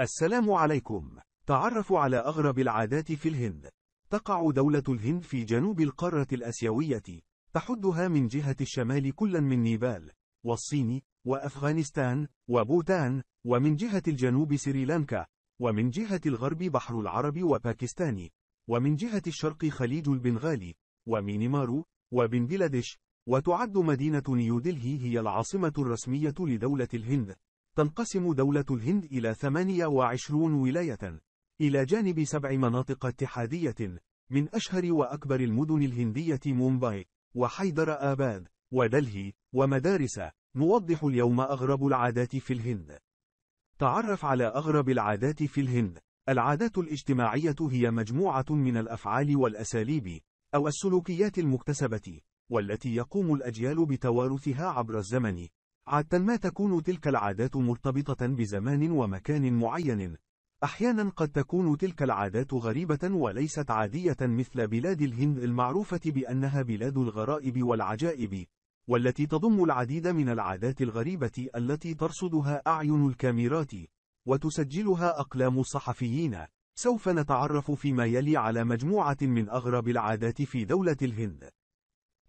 السلام عليكم. تعرفوا على أغرب العادات في الهند. تقع دولة الهند في جنوب القارة الآسيوية. تحدها من جهة الشمال كلا من نيبال، والصين، وأفغانستان، وبوتان، ومن جهة الجنوب سريلانكا، ومن جهة الغرب بحر العرب وباكستان، ومن جهة الشرق خليج البنغالي، ومينمارو، وبنجلاديش، وتعد مدينة نيودلهي هي العاصمة الرسمية لدولة الهند. تنقسم دولة الهند إلى 28 ولاية، إلى جانب سبع مناطق اتحادية، من أشهر وأكبر المدن الهندية مومباي، وحيدر آباد، ودلهي، ومدارس، نوضح اليوم أغرب العادات في الهند. تعرف على أغرب العادات في الهند. العادات الاجتماعية هي مجموعة من الأفعال والأساليب، أو السلوكيات المكتسبة، والتي يقوم الأجيال بتوارثها عبر الزمن، عادة ما تكون تلك العادات مرتبطة بزمان ومكان معين. أحيانا قد تكون تلك العادات غريبة وليست عادية مثل بلاد الهند المعروفة بأنها بلاد الغرائب والعجائب، والتي تضم العديد من العادات الغريبة التي ترصدها أعين الكاميرات، وتسجلها أقلام الصحفيين. سوف نتعرف فيما يلي على مجموعة من أغرب العادات في دولة الهند.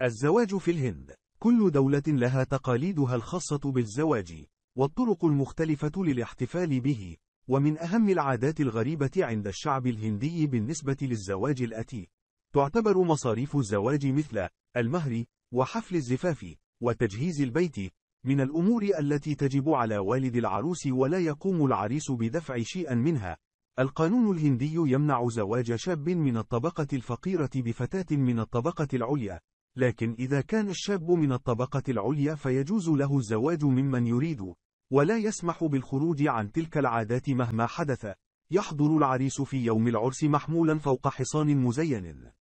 الزواج في الهند كل دولة لها تقاليدها الخاصة بالزواج، والطرق المختلفة للاحتفال به، ومن أهم العادات الغريبة عند الشعب الهندي بالنسبة للزواج الأتي. تعتبر مصاريف الزواج مثل المهر، وحفل الزفاف، وتجهيز البيت، من الأمور التي تجب على والد العروس ولا يقوم العريس بدفع شيئا منها. القانون الهندي يمنع زواج شاب من الطبقة الفقيرة بفتاة من الطبقة العليا، لكن إذا كان الشاب من الطبقة العليا فيجوز له الزواج ممن يريد ولا يسمح بالخروج عن تلك العادات مهما حدث يحضر العريس في يوم العرس محمولا فوق حصان مزين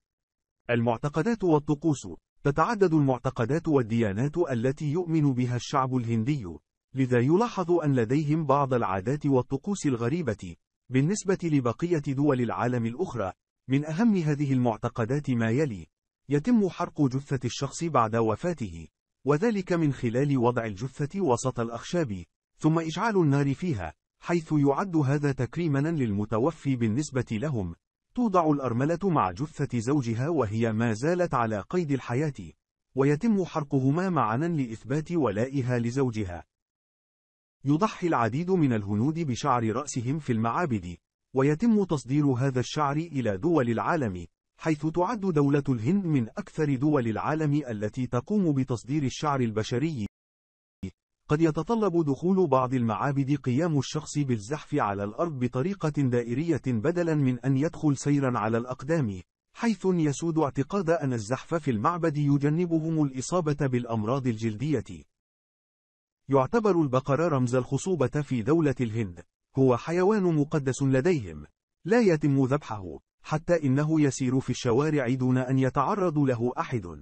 المعتقدات والطقوس تتعدد المعتقدات والديانات التي يؤمن بها الشعب الهندي لذا يلاحظ أن لديهم بعض العادات والطقوس الغريبة بالنسبة لبقية دول العالم الأخرى من أهم هذه المعتقدات ما يلي يتم حرق جثة الشخص بعد وفاته، وذلك من خلال وضع الجثة وسط الأخشاب، ثم إشعال النار فيها، حيث يعد هذا تكريمًا للمتوفي بالنسبة لهم. توضع الأرملة مع جثة زوجها وهي ما زالت على قيد الحياة، ويتم حرقهما معًا لإثبات ولائها لزوجها. يضحي العديد من الهنود بشعر رأسهم في المعابد، ويتم تصدير هذا الشعر إلى دول العالم. حيث تعد دولة الهند من أكثر دول العالم التي تقوم بتصدير الشعر البشري. قد يتطلب دخول بعض المعابد قيام الشخص بالزحف على الأرض بطريقة دائرية بدلا من أن يدخل سيرا على الأقدام. حيث يسود اعتقاد أن الزحف في المعبد يجنبهم الإصابة بالأمراض الجلدية. يعتبر البقر رمز الخصوبة في دولة الهند. هو حيوان مقدس لديهم. لا يتم ذبحه. حتى إنه يسير في الشوارع دون أن يتعرض له أحد.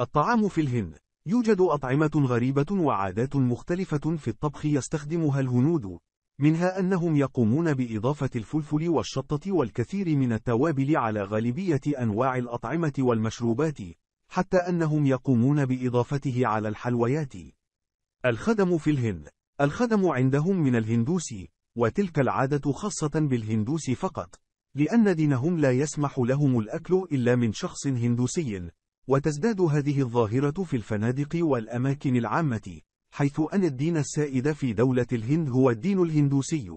الطعام في الهند يوجد أطعمة غريبة وعادات مختلفة في الطبخ يستخدمها الهنود، منها أنهم يقومون بإضافة الفلفل والشطة والكثير من التوابل على غالبية أنواع الأطعمة والمشروبات، حتى أنهم يقومون بإضافته على الحلويات. الخدم في الهند الخدم عندهم من الهندوسي، وتلك العادة خاصة بالهندوس فقط، لأن دينهم لا يسمح لهم الأكل إلا من شخص هندوسي، وتزداد هذه الظاهرة في الفنادق والأماكن العامة، حيث أن الدين السائد في دولة الهند هو الدين الهندوسي.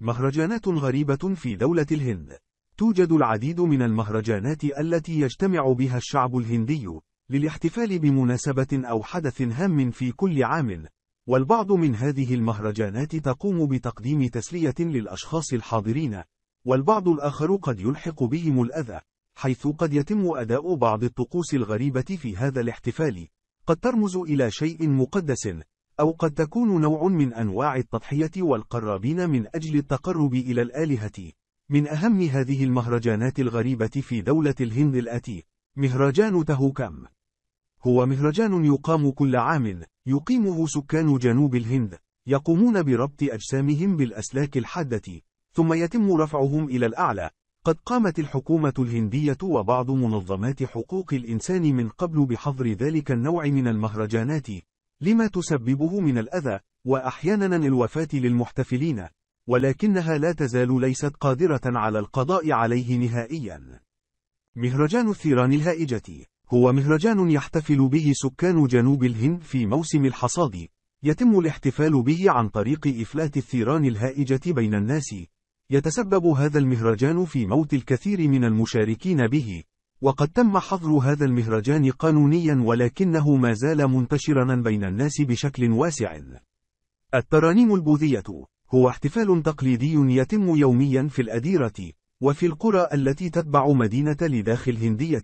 مهرجانات غريبة في دولة الهند توجد العديد من المهرجانات التي يجتمع بها الشعب الهندي للاحتفال بمناسبة أو حدث هام في كل عام، والبعض من هذه المهرجانات تقوم بتقديم تسلية للأشخاص الحاضرين والبعض الآخر قد يلحق بهم الأذى حيث قد يتم أداء بعض الطقوس الغريبة في هذا الاحتفال قد ترمز إلى شيء مقدس أو قد تكون نوع من أنواع التضحية والقرابين من أجل التقرب إلى الآلهة من أهم هذه المهرجانات الغريبة في دولة الهند الآتي مهرجان تهوكام. هو مهرجان يقام كل عام يقيمه سكان جنوب الهند يقومون بربط أجسامهم بالأسلاك الحادة ثم يتم رفعهم إلى الأعلى قد قامت الحكومة الهندية وبعض منظمات حقوق الإنسان من قبل بحظر ذلك النوع من المهرجانات لما تسببه من الأذى وأحيانا الوفاة للمحتفلين ولكنها لا تزال ليست قادرة على القضاء عليه نهائيا مهرجان الثيران الهائجة هو مهرجان يحتفل به سكان جنوب الهند في موسم الحصاد. يتم الاحتفال به عن طريق إفلات الثيران الهائجة بين الناس. يتسبب هذا المهرجان في موت الكثير من المشاركين به. وقد تم حظر هذا المهرجان قانونيا ولكنه ما زال منتشرا بين الناس بشكل واسع. الترانيم البوذية هو احتفال تقليدي يتم يوميا في الأديرة وفي القرى التي تتبع مدينة لداخل هندية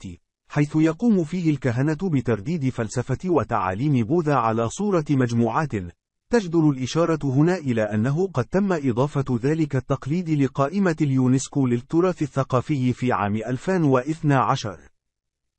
حيث يقوم فيه الكهنة بترديد فلسفة وتعاليم بوذا على صورة مجموعات تجدر الإشارة هنا إلى أنه قد تم إضافة ذلك التقليد لقائمة اليونسكو للتراث الثقافي في عام 2012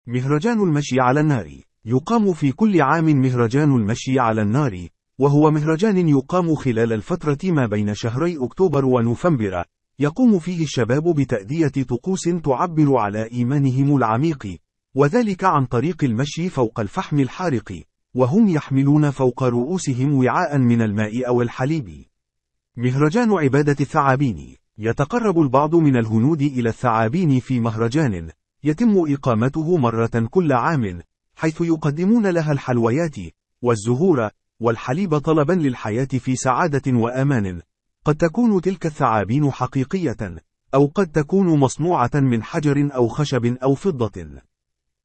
مهرجان المشي على النار يقام في كل عام مهرجان المشي على النار وهو مهرجان يقام خلال الفترة ما بين شهري أكتوبر ونوفمبر يقوم فيه الشباب بتأدية طقوس تعبر على إيمانهم العميق وذلك عن طريق المشي فوق الفحم الحارق وهم يحملون فوق رؤوسهم وعاء من الماء أو الحليب مهرجان عبادة الثعابين يتقرب البعض من الهنود إلى الثعابين في مهرجان يتم إقامته مرة كل عام حيث يقدمون لها الحلويات والزهور والحليب طلبا للحياة في سعادة وأمان قد تكون تلك الثعابين حقيقية أو قد تكون مصنوعة من حجر أو خشب أو فضة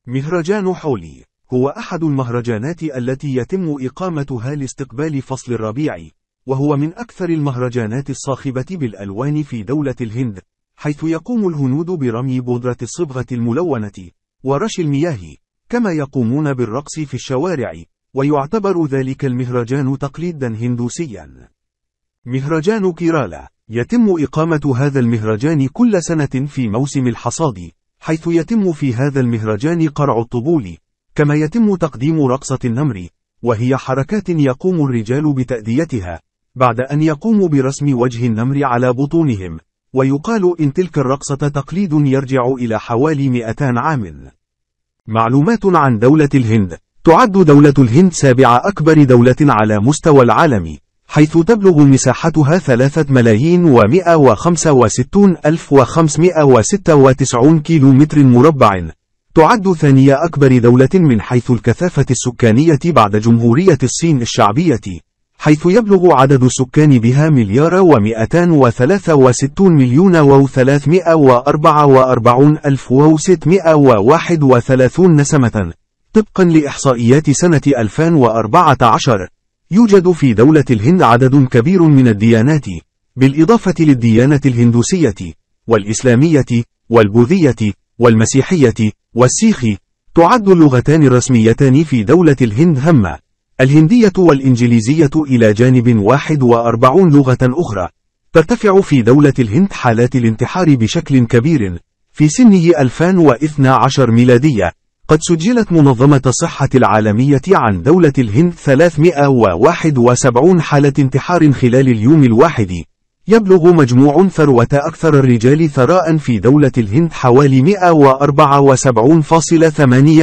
مهرجان حولي هو أحد المهرجانات التي يتم إقامتها لاستقبال فصل الربيع، وهو من أكثر المهرجانات الصاخبة بالألوان في دولة الهند، حيث يقوم الهنود برمي بودرة الصبغة الملونة، ورش المياه، كما يقومون بالرقص في الشوارع، ويعتبر ذلك المهرجان تقليدا هندوسيا. مهرجان كيرالا يتم إقامة هذا المهرجان كل سنة في موسم الحصاد، حيث يتم في هذا المهرجان قرع الطبول كما يتم تقديم رقصة النمر وهي حركات يقوم الرجال بتأديتها بعد أن يقوموا برسم وجه النمر على بطونهم ويقال إن تلك الرقصة تقليد يرجع إلى حوالي 200 عام معلومات عن دولة الهند تعد دولة الهند سابع أكبر دولة على مستوى العالم حيث تبلغ مساحتها 3 ملايين و 165 ألف و 596 كيلو متر مربع تعد ثاني أكبر دولة من حيث الكثافة السكانية بعد جمهورية الصين الشعبية حيث يبلغ عدد السكان بها مليار ومئتان وثلاثة وستون مليون وثلاثمائة وأربعة وأربعون ألف وستمائة وواحد وثلاثون نسمة طبقا لإحصائيات سنة 2014 يوجد في دولة الهند عدد كبير من الديانات بالإضافة للديانة الهندوسية والإسلامية والبوذية والمسيحية والسيخ تعد اللغتان الرسميتان في دولة الهند هامة الهندية والإنجليزية إلى جانب واحد وأربعون لغة أخرى ترتفع في دولة الهند حالات الانتحار بشكل كبير في سنه 2012 ميلادية قد سجلت منظمة الصحة العالمية عن دولة الهند 371 حالة انتحار خلال اليوم الواحد يبلغ مجموع ثروة أكثر الرجال ثراء في دولة الهند حوالي 174.8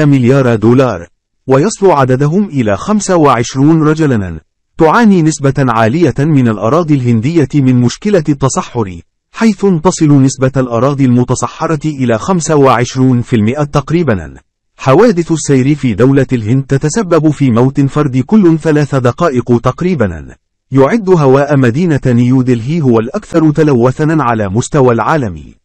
مليار دولار ويصل عددهم إلى 25 رجلا تعاني نسبة عالية من الأراضي الهندية من مشكلة التصحر حيث تصل نسبة الأراضي المتصحرة إلى 25% تقريباً حوادث السير في دولة الهند تتسبب في موت فرد كل ثلاث دقائق تقريبا يعد هواء مدينة نيودلهي هو الأكثر تلوثا على مستوى العالم